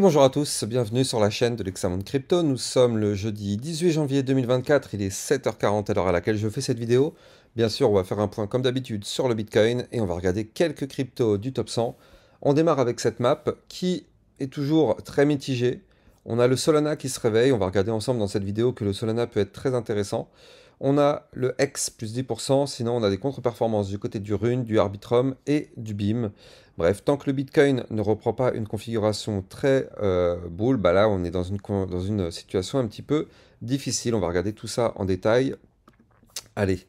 bonjour à tous, bienvenue sur la chaîne de l'Examen de Crypto. Nous sommes le jeudi 18 janvier 2024, il est 7h40 à l'heure à laquelle je fais cette vidéo. Bien sûr, on va faire un point comme d'habitude sur le Bitcoin et on va regarder quelques cryptos du top 100. On démarre avec cette map qui est toujours très mitigée. On a le Solana qui se réveille. On va regarder ensemble dans cette vidéo que le Solana peut être très intéressant. On a le X plus 10%, sinon on a des contre-performances du côté du Rune, du Arbitrum et du BIM. Bref, tant que le Bitcoin ne reprend pas une configuration très euh, boule, bah là on est dans une, dans une situation un petit peu difficile. On va regarder tout ça en détail. Allez,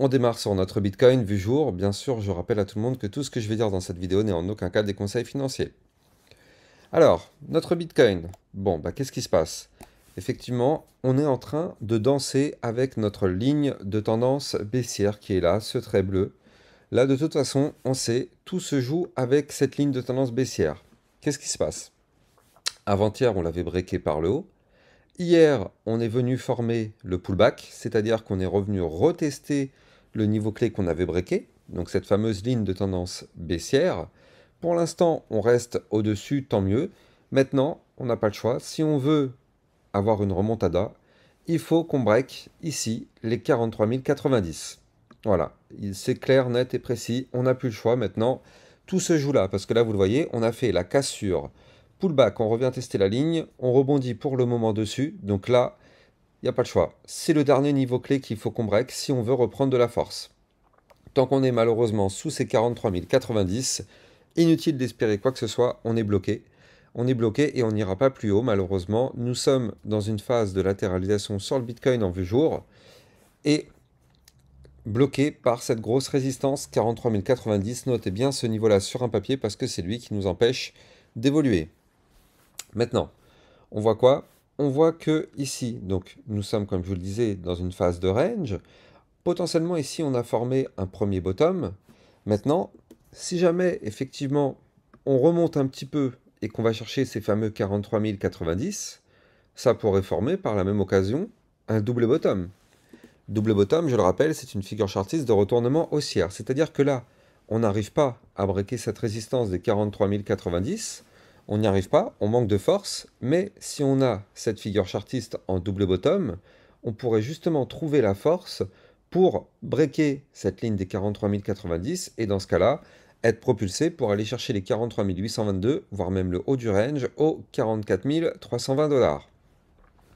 on démarre sur notre Bitcoin vu jour. Bien sûr, je rappelle à tout le monde que tout ce que je vais dire dans cette vidéo n'est en aucun cas des conseils financiers. Alors, notre Bitcoin. Bon, bah, qu'est-ce qui se passe Effectivement, on est en train de danser avec notre ligne de tendance baissière qui est là, ce trait bleu. Là, de toute façon, on sait, tout se joue avec cette ligne de tendance baissière. Qu'est-ce qui se passe Avant-hier, on l'avait breaké par le haut. Hier, on est venu former le pullback, c'est-à-dire qu'on est revenu retester le niveau clé qu'on avait breaké, donc cette fameuse ligne de tendance baissière. Pour l'instant, on reste au-dessus, tant mieux. Maintenant, on n'a pas le choix. Si on veut avoir une remontada, il faut qu'on break ici les 43 090. Voilà, c'est clair, net et précis. On n'a plus le choix maintenant. Tout se joue là, parce que là, vous le voyez, on a fait la cassure pullback. On revient tester la ligne. On rebondit pour le moment dessus. Donc là, il n'y a pas le choix. C'est le dernier niveau clé qu'il faut qu'on break si on veut reprendre de la force. Tant qu'on est malheureusement sous ces 43 090, Inutile d'espérer quoi que ce soit, on est bloqué. On est bloqué et on n'ira pas plus haut malheureusement. Nous sommes dans une phase de latéralisation sur le Bitcoin en vue jour et bloqué par cette grosse résistance 43 090. Notez bien ce niveau-là sur un papier parce que c'est lui qui nous empêche d'évoluer. Maintenant, on voit quoi On voit que ici, donc nous sommes comme je vous le disais dans une phase de range. Potentiellement ici, on a formé un premier bottom. Maintenant, si jamais, effectivement, on remonte un petit peu et qu'on va chercher ces fameux 43090, ça pourrait former, par la même occasion, un double bottom. Double bottom, je le rappelle, c'est une figure chartiste de retournement haussière. C'est-à-dire que là, on n'arrive pas à breaker cette résistance des 43 090, on n'y arrive pas, on manque de force, mais si on a cette figure chartiste en double bottom, on pourrait justement trouver la force pour breaker cette ligne des 43 090, et dans ce cas-là, être propulsé pour aller chercher les 43 822, voire même le haut du range, aux 44 320 dollars.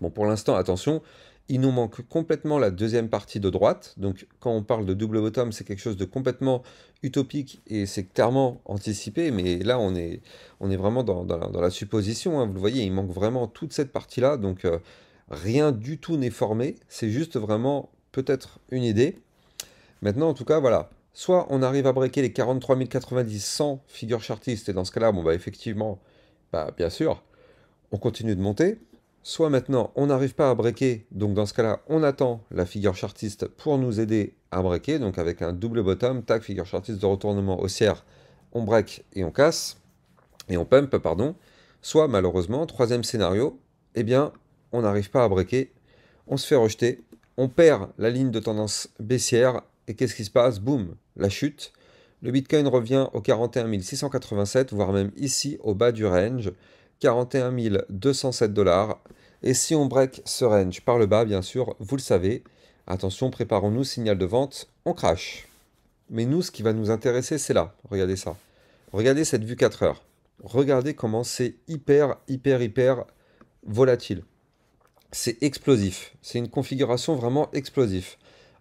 Bon, pour l'instant, attention, il nous manque complètement la deuxième partie de droite. Donc, quand on parle de double bottom, c'est quelque chose de complètement utopique et c'est clairement anticipé. Mais là, on est, on est vraiment dans, dans, la, supposition. Hein. Vous le voyez, il manque vraiment toute cette partie-là. Donc, euh, rien du tout n'est formé. C'est juste vraiment peut-être une idée. Maintenant, en tout cas, voilà. Soit on arrive à breaker les 43 090 sans figure chartiste, et dans ce cas-là, on va bah, effectivement, bah, bien sûr, on continue de monter. Soit maintenant, on n'arrive pas à breaker, donc dans ce cas-là, on attend la figure chartiste pour nous aider à breaker, donc avec un double bottom, tac, figure chartiste de retournement haussière, on break et on casse, et on pump, pardon. Soit malheureusement, troisième scénario, eh bien, on n'arrive pas à breaker, on se fait rejeter, on perd la ligne de tendance baissière et qu'est-ce qui se passe Boum, la chute. Le Bitcoin revient au 41 687, voire même ici au bas du range, 41 207 dollars. Et si on break ce range par le bas, bien sûr, vous le savez, attention, préparons-nous, signal de vente, on crash. Mais nous, ce qui va nous intéresser, c'est là. Regardez ça. Regardez cette vue 4 heures. Regardez comment c'est hyper, hyper, hyper volatile. C'est explosif. C'est une configuration vraiment explosive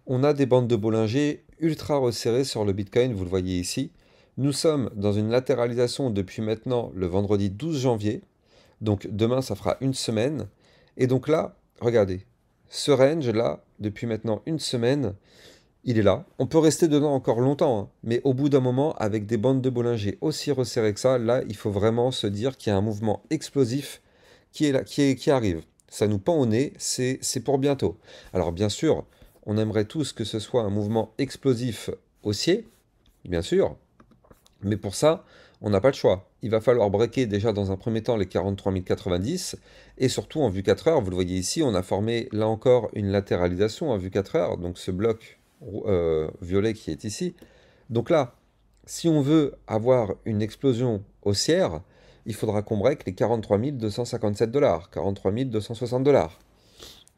on a des bandes de Bollinger ultra resserrées sur le Bitcoin, vous le voyez ici. Nous sommes dans une latéralisation depuis maintenant le vendredi 12 janvier. Donc demain, ça fera une semaine. Et donc là, regardez, ce range là, depuis maintenant une semaine, il est là. On peut rester dedans encore longtemps, hein, mais au bout d'un moment, avec des bandes de Bollinger aussi resserrées que ça, là, il faut vraiment se dire qu'il y a un mouvement explosif qui, est là, qui, qui arrive. Ça nous pend au nez, c'est pour bientôt. Alors bien sûr, on aimerait tous que ce soit un mouvement explosif haussier, bien sûr, mais pour ça, on n'a pas le choix. Il va falloir breaker déjà dans un premier temps les 43 090 et surtout en vue 4 heures, vous le voyez ici, on a formé là encore une latéralisation en vue 4 heures, donc ce bloc euh, violet qui est ici. Donc là, si on veut avoir une explosion haussière, il faudra qu'on break les 43 257 dollars, 43 260 dollars.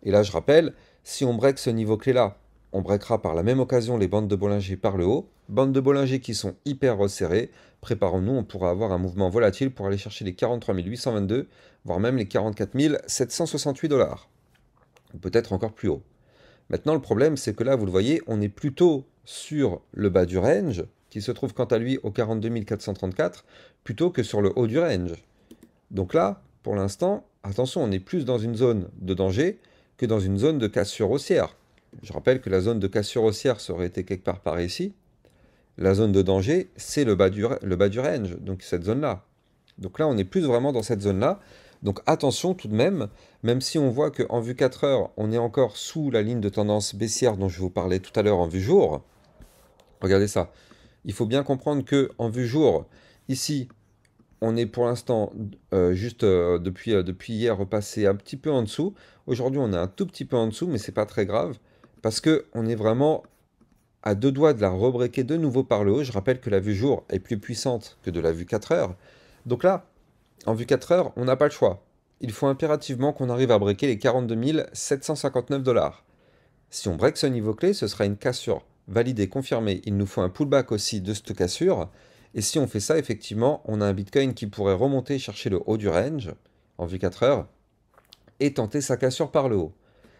Et là, je rappelle, si on break ce niveau clé-là, on breakera par la même occasion les bandes de Bollinger par le haut, bandes de Bollinger qui sont hyper resserrées. Préparons-nous, on pourra avoir un mouvement volatile pour aller chercher les 43 822, voire même les 44 768 dollars, ou peut-être encore plus haut. Maintenant, le problème, c'est que là, vous le voyez, on est plutôt sur le bas du range, qui se trouve quant à lui au 42 434, plutôt que sur le haut du range. Donc là, pour l'instant, attention, on est plus dans une zone de danger, que dans une zone de cassure haussière. Je rappelle que la zone de cassure haussière serait été quelque part par ici. La zone de danger, c'est le, bas du, range, donc cette zone-là. Donc là, on est plus vraiment dans cette zone-là. Donc attention tout de même, même si on voit qu'en vue 4 heures, on est encore sous la ligne de tendance baissière dont je vous parlais tout à l'heure en vue jour. Regardez ça. Il faut bien comprendre que en vue jour, ici, on est pour l'instant euh, juste euh, depuis, euh, depuis hier repassé un petit peu en dessous. Aujourd'hui, on est un tout petit peu en dessous, mais ce n'est pas très grave parce que on est vraiment à deux doigts de la rebrequer de nouveau par le haut. Je rappelle que la vue jour est plus puissante que de la vue 4 heures. Donc là, en vue 4 heures, on n'a pas le choix. Il faut impérativement qu'on arrive à breaker les 42 759 dollars. Si on break ce niveau clé, ce sera une cassure validée, confirmée. Il nous faut un pullback aussi de cette cassure. Et si on fait ça, effectivement, on a un Bitcoin qui pourrait remonter chercher le haut du range en vue 4 heures et tenter sa cassure par le haut.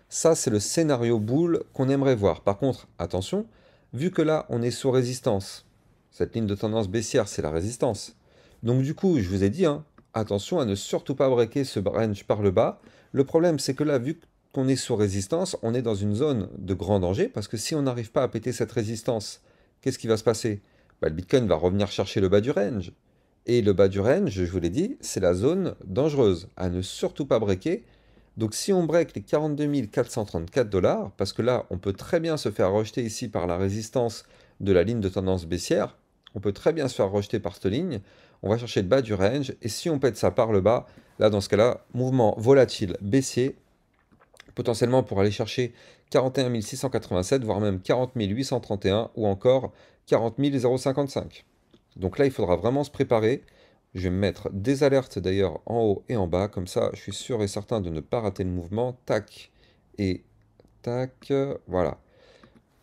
Ça, c'est le scénario boule qu'on aimerait voir. Par contre, attention, vu que là, on est sous résistance. Cette ligne de tendance baissière, c'est la résistance. Donc du coup, je vous ai dit, hein, attention à ne surtout pas breaker ce range par le bas. Le problème, c'est que là, vu qu'on est sous résistance, on est dans une zone de grand danger, parce que si on n'arrive pas à péter cette résistance, qu'est-ce qui va se passer bah, Le Bitcoin va revenir chercher le bas du range. Et le bas du range, je vous l'ai dit, c'est la zone dangereuse, à ne surtout pas breaker, donc si on break les 42 434 dollars, parce que là, on peut très bien se faire rejeter ici par la résistance de la ligne de tendance baissière, on peut très bien se faire rejeter par cette ligne, on va chercher le bas du range, et si on pète ça par le bas, là dans ce cas-là, mouvement volatile baissier, potentiellement pour aller chercher 41 687, voire même 40 831, ou encore 40 055. Donc là, il faudra vraiment se préparer, je vais mettre des alertes d'ailleurs en haut et en bas, comme ça je suis sûr et certain de ne pas rater le mouvement. Tac et tac, voilà.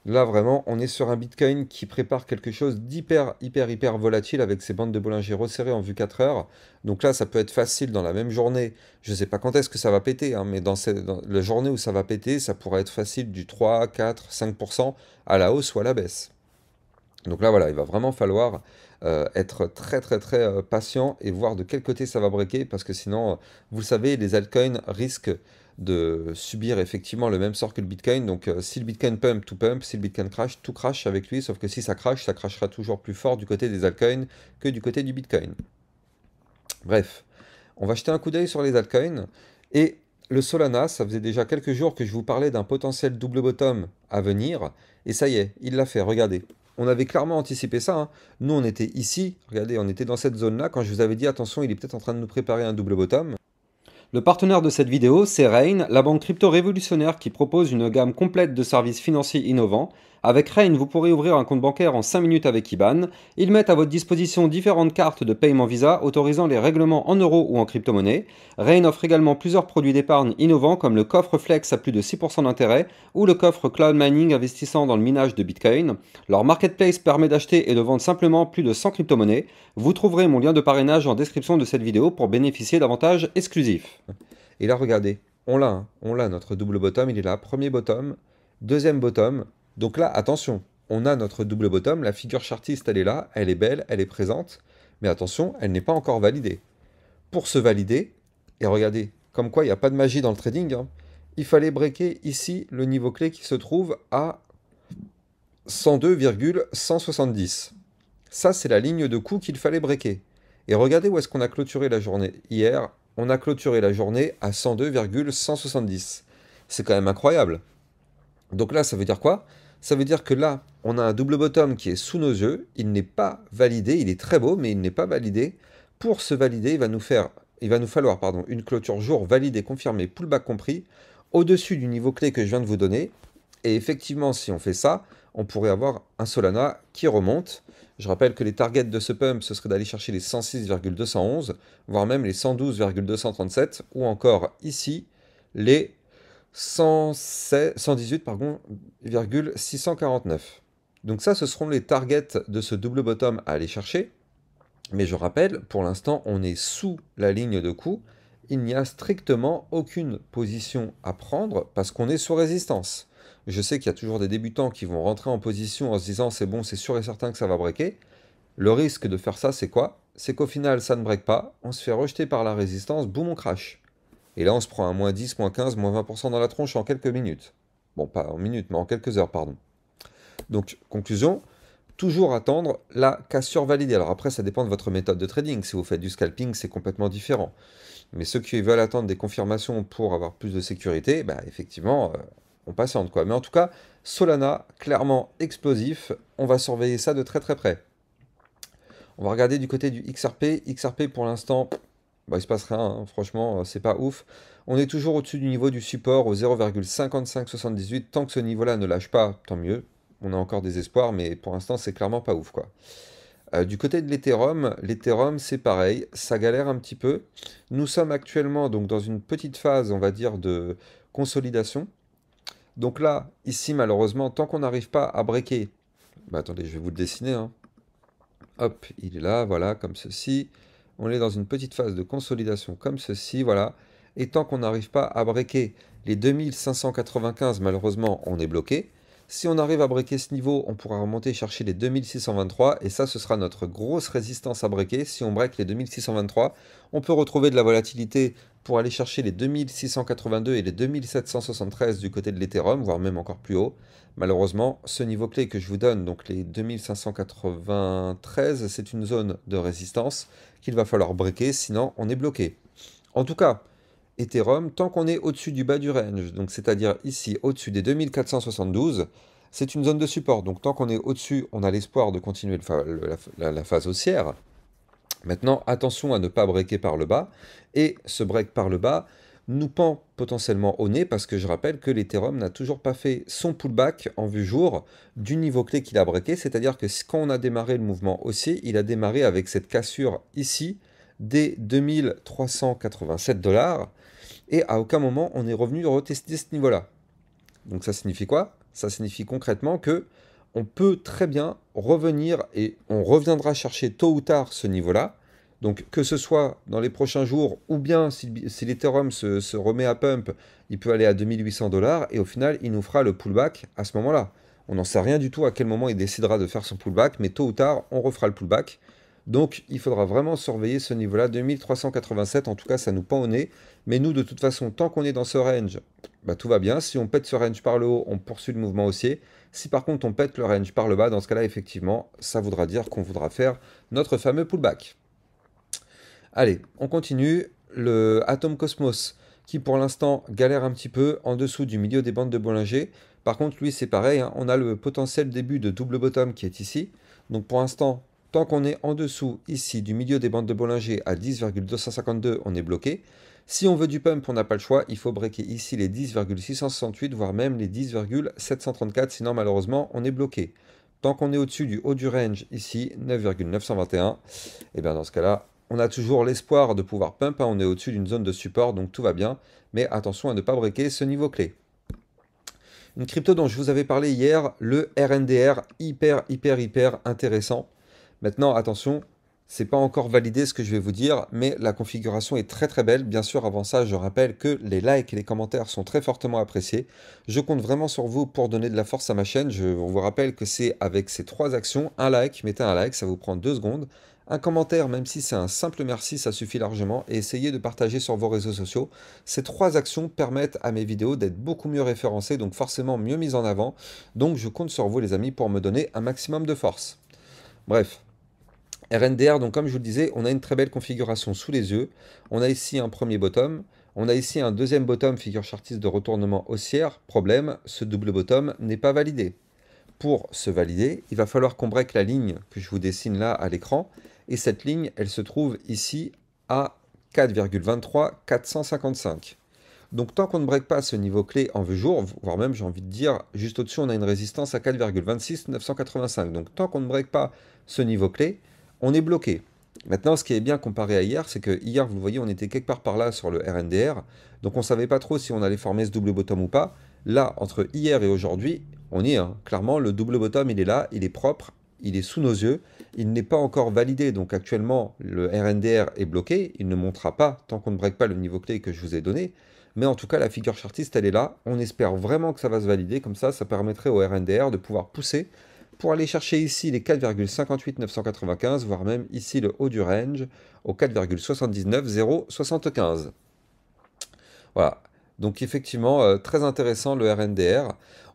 Là vraiment, on est sur un Bitcoin qui prépare quelque chose d'hyper, hyper, hyper volatile avec ses bandes de Bollinger resserrées en vue 4 heures. Donc là, ça peut être facile dans la même journée. Je ne sais pas quand est-ce que ça va péter, hein, mais dans, la journée où ça va péter, ça pourrait être facile du 3, 4, 5% à la hausse ou à la baisse. Donc là, voilà, il va vraiment falloir euh, être très très très euh, patient et voir de quel côté ça va breaker parce que sinon, euh, vous le savez, les altcoins risquent de subir effectivement le même sort que le Bitcoin. Donc si le Bitcoin pump, tout pump. Si le Bitcoin crash, tout crash avec lui. Sauf que si ça crash, ça crachera toujours plus fort du côté des altcoins que du côté du Bitcoin. Bref, on va jeter un coup d'œil sur les altcoins. Et le Solana, ça faisait déjà quelques jours que je vous parlais d'un potentiel double bottom à venir. Et ça y est, il l'a fait, regardez. On avait clairement anticipé ça. Hein. Nous, on était ici, regardez, on était dans cette zone-là quand je vous avais dit attention, il est peut-être en train de nous préparer un double bottom. Le partenaire de cette vidéo, c'est Rain, la banque crypto révolutionnaire qui propose une gamme complète de services financiers innovants avec Rain, vous pourrez ouvrir un compte bancaire en 5 minutes avec IBAN. Ils mettent à votre disposition différentes cartes de paiement Visa autorisant les règlements en euros ou en crypto-monnaie. Rain offre également plusieurs produits d'épargne innovants comme le coffre Flex à plus de 6% d'intérêt ou le coffre Cloud Mining investissant dans le minage de Bitcoin. Leur marketplace permet d'acheter et de vendre simplement plus de 100 crypto-monnaies. Vous trouverez mon lien de parrainage en description de cette vidéo pour bénéficier d'avantages exclusifs. Et là, regardez, on l'a, hein. on l'a, notre double bottom, il est là. Premier bottom, deuxième bottom, donc là, attention, on a notre double bottom, la figure chartiste, elle est là, elle est belle, elle est présente, mais attention, elle n'est pas encore validée. Pour se valider, et regardez, comme quoi il n'y a pas de magie dans le trading, hein, il fallait breaker ici le niveau clé qui se trouve à 102,170. Ça, c'est la ligne de coût qu'il fallait breaker. Et regardez où est-ce qu'on a clôturé la journée. Hier, on a clôturé la journée à 102,170. C'est quand même incroyable. Donc là, ça veut dire quoi ça veut dire que là, on a un double bottom qui est sous nos yeux. Il n'est pas validé. Il est très beau, mais il n'est pas validé. Pour se valider, il va nous, faire, il va nous falloir pardon, une clôture jour validée, confirmée, pullback compris, au-dessus du niveau clé que je viens de vous donner. Et effectivement, si on fait ça, on pourrait avoir un Solana qui remonte. Je rappelle que les targets de ce pump, ce serait d'aller chercher les 106,211, voire même les 112,237, ou encore ici, les 118,649. Donc ça, ce seront les targets de ce double bottom à aller chercher. Mais je rappelle, pour l'instant, on est sous la ligne de coup. Il n'y a strictement aucune position à prendre parce qu'on est sous résistance. Je sais qu'il y a toujours des débutants qui vont rentrer en position en se disant c'est bon, c'est sûr et certain que ça va breaker. Le risque de faire ça, c'est quoi C'est qu'au final, ça ne break pas, on se fait rejeter par la résistance, boum, on crash. Et là, on se prend un moins 10, moins 15, moins 20% dans la tronche en quelques minutes. Bon, pas en minutes, mais en quelques heures, pardon. Donc, conclusion, toujours attendre la cassure validée. Alors après, ça dépend de votre méthode de trading. Si vous faites du scalping, c'est complètement différent. Mais ceux qui veulent attendre des confirmations pour avoir plus de sécurité, bah, effectivement, euh, on patiente. Quoi. Mais en tout cas, Solana, clairement explosif. On va surveiller ça de très très près. On va regarder du côté du XRP. XRP, pour l'instant, bah, il se passe rien, hein. franchement, euh, c'est pas ouf. On est toujours au-dessus du niveau du support au 0,5578. Tant que ce niveau-là ne lâche pas, tant mieux. On a encore des espoirs, mais pour l'instant, c'est clairement pas ouf. quoi. Euh, du côté de l'Ethereum, l'Ethereum, c'est pareil, ça galère un petit peu. Nous sommes actuellement donc dans une petite phase, on va dire, de consolidation. Donc là, ici, malheureusement, tant qu'on n'arrive pas à breaker... Bah, attendez, je vais vous le dessiner. Hein. Hop, il est là, voilà, comme ceci on est dans une petite phase de consolidation comme ceci, voilà. Et tant qu'on n'arrive pas à breaker les 2595, malheureusement, on est bloqué. Si on arrive à breaker ce niveau, on pourra remonter chercher les 2623 et ça, ce sera notre grosse résistance à breaker. Si on break les 2623, on peut retrouver de la volatilité pour aller chercher les 2682 et les 2773 du côté de l'Ethereum, voire même encore plus haut. Malheureusement, ce niveau clé que je vous donne, donc les 2593, c'est une zone de résistance qu'il va falloir breaker, sinon on est bloqué. En tout cas, Ethereum, tant qu'on est au-dessus du bas du range, donc c'est-à-dire ici au-dessus des 2472, c'est une zone de support. Donc tant qu'on est au-dessus, on a l'espoir de continuer la phase haussière. Maintenant, attention à ne pas breaker par le bas. Et ce break par le bas nous pend potentiellement au nez parce que je rappelle que l'Ethereum n'a toujours pas fait son pullback en vue jour du niveau clé qu'il a breaké. C'est-à-dire que quand on a démarré le mouvement haussier, il a démarré avec cette cassure ici des 2387 dollars. Et à aucun moment on est revenu retester ce niveau-là. Donc ça signifie quoi Ça signifie concrètement que on peut très bien revenir et on reviendra chercher tôt ou tard ce niveau-là. Donc que ce soit dans les prochains jours ou bien si, si l'Ethereum se, se, remet à pump, il peut aller à 2800 dollars et au final il nous fera le pullback à ce moment-là. On n'en sait rien du tout à quel moment il décidera de faire son pullback, mais tôt ou tard on refera le pullback. Donc il faudra vraiment surveiller ce niveau-là, 2387 en tout cas ça nous pend au nez. Mais nous de toute façon, tant qu'on est dans ce range, bah, tout va bien. Si on pète ce range par le haut, on poursuit le mouvement haussier. Si par contre on pète le range par le bas, dans ce cas-là, effectivement, ça voudra dire qu'on voudra faire notre fameux pullback. Allez, on continue. Le Atom Cosmos, qui pour l'instant galère un petit peu en dessous du milieu des bandes de Bollinger. Par contre, lui, c'est pareil. Hein. on a le potentiel début de double bottom qui est ici. Donc pour l'instant, tant qu'on est en dessous ici du milieu des bandes de Bollinger à 10,252, on est bloqué. Si on veut du pump, on n'a pas le choix, il faut breaker ici les 10,668, voire même les 10,734, sinon malheureusement on est bloqué. Tant qu'on est au-dessus du haut du range, ici 9,921, et eh bien dans ce cas-là, on a toujours l'espoir de pouvoir pump, hein. on est au-dessus d'une zone de support, donc tout va bien, mais attention à ne pas breaker ce niveau clé. Une crypto dont je vous avais parlé hier, le RNDR, hyper, hyper, hyper intéressant. Maintenant, attention, c'est pas encore validé ce que je vais vous dire, mais la configuration est très très belle. Bien sûr, avant ça, je rappelle que les likes et les commentaires sont très fortement appréciés. Je compte vraiment sur vous pour donner de la force à ma chaîne. Je vous rappelle que c'est avec ces trois actions, un like, mettez un like, ça vous prend deux secondes. Un commentaire, même si c'est un simple merci, ça suffit largement, et essayez de partager sur vos réseaux sociaux. Ces trois actions permettent à mes vidéos d'être beaucoup mieux référencées, donc forcément mieux mises en avant. Donc je compte sur vous les amis pour me donner un maximum de force. Bref, RNDR, donc comme je vous le disais, on a une très belle configuration sous les yeux. On a ici un premier bottom, on a ici un deuxième bottom figure chartiste de retournement haussière. Problème, ce double bottom n'est pas validé. Pour se valider, il va falloir qu'on break la ligne que je vous dessine là à l'écran. Et cette ligne, elle se trouve ici à 4,23 Donc tant qu'on ne break pas ce niveau clé en vue jour, voire même j'ai envie de dire, juste au-dessus on a une résistance à 4,26 985. Donc tant qu'on ne break pas ce niveau clé, on est bloqué. Maintenant, ce qui est bien comparé à hier, c'est que hier, vous voyez, on était quelque part par là sur le RNDR, donc on ne savait pas trop si on allait former ce double bottom ou pas. Là, entre hier et aujourd'hui, on y est. Hein. Clairement, le double bottom, il est là, il est propre, il est sous nos yeux, il n'est pas encore validé, donc actuellement, le RNDR est bloqué, il ne montera pas tant qu'on ne break pas le niveau clé que je vous ai donné. Mais en tout cas, la figure chartiste, elle est là. On espère vraiment que ça va se valider. Comme ça, ça permettrait au RNDR de pouvoir pousser pour aller chercher ici les 4,58995, voire même ici le haut du range, au 4,79075. Voilà, donc effectivement, euh, très intéressant le RNDR.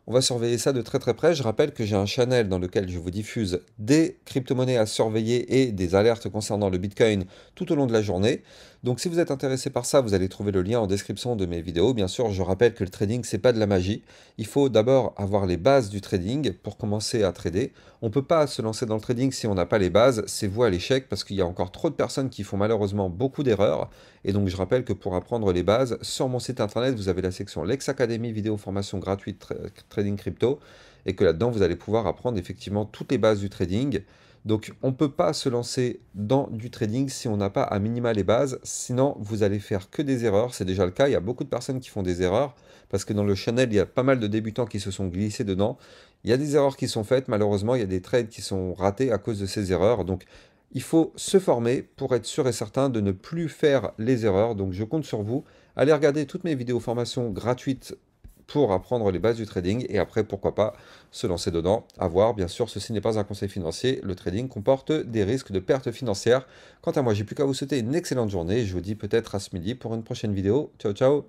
On va surveiller ça de très très près. Je rappelle que j'ai un channel dans lequel je vous diffuse des crypto-monnaies à surveiller et des alertes concernant le Bitcoin tout au long de la journée. Donc si vous êtes intéressé par ça, vous allez trouver le lien en description de mes vidéos. Bien sûr, je rappelle que le trading, c'est pas de la magie. Il faut d'abord avoir les bases du trading pour commencer à trader. On ne peut pas se lancer dans le trading si on n'a pas les bases. C'est vous à l'échec parce qu'il y a encore trop de personnes qui font malheureusement beaucoup d'erreurs. Et donc je rappelle que pour apprendre les bases, sur mon site internet, vous avez la section Lex Academy vidéo formation gratuite trading crypto et que là-dedans, vous allez pouvoir apprendre effectivement toutes les bases du trading donc on ne peut pas se lancer dans du trading si on n'a pas à minima les bases, sinon vous allez faire que des erreurs. C'est déjà le cas, il y a beaucoup de personnes qui font des erreurs, parce que dans le channel, il y a pas mal de débutants qui se sont glissés dedans. Il y a des erreurs qui sont faites, malheureusement, il y a des trades qui sont ratés à cause de ces erreurs. Donc il faut se former pour être sûr et certain de ne plus faire les erreurs. Donc je compte sur vous. Allez regarder toutes mes vidéos formations gratuites pour apprendre les bases du trading et après, pourquoi pas, se lancer dedans. A voir, bien sûr, ceci n'est pas un conseil financier. Le trading comporte des risques de pertes financières. Quant à moi, j'ai plus qu'à vous souhaiter une excellente journée. Je vous dis peut-être à ce midi pour une prochaine vidéo. Ciao, ciao